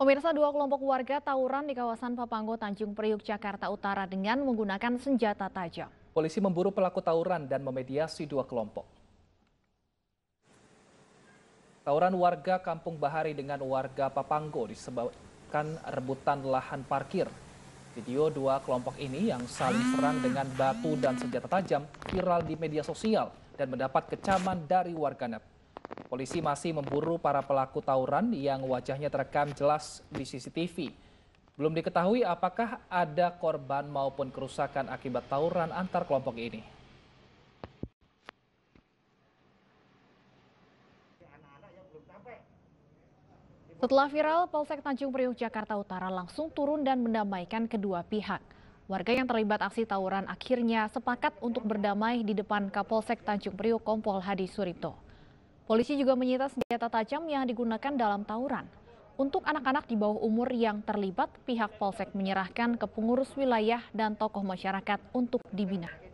Pemirsa dua kelompok warga tawuran di kawasan Papanggo Tanjung Priuk Jakarta Utara dengan menggunakan senjata tajam. Polisi memburu pelaku tawuran dan memediasi dua kelompok. Tawuran warga Kampung Bahari dengan warga Papanggo disebabkan rebutan lahan parkir. Video dua kelompok ini yang saling serang dengan batu dan senjata tajam viral di media sosial dan mendapat kecaman dari warganet. Polisi masih memburu para pelaku tawuran yang wajahnya terekam jelas di CCTV. Belum diketahui apakah ada korban maupun kerusakan akibat tawuran antar kelompok ini. Setelah viral, Polsek Tanjung Priuk Jakarta Utara langsung turun dan mendamaikan kedua pihak. Warga yang terlibat aksi tawuran akhirnya sepakat untuk berdamai di depan Kapolsek Tanjung Priuk Kompol Hadi Suripto. Polisi juga menyita senjata tajam yang digunakan dalam tawuran. Untuk anak-anak di bawah umur yang terlibat, pihak Polsek menyerahkan ke pengurus wilayah dan tokoh masyarakat untuk dibina.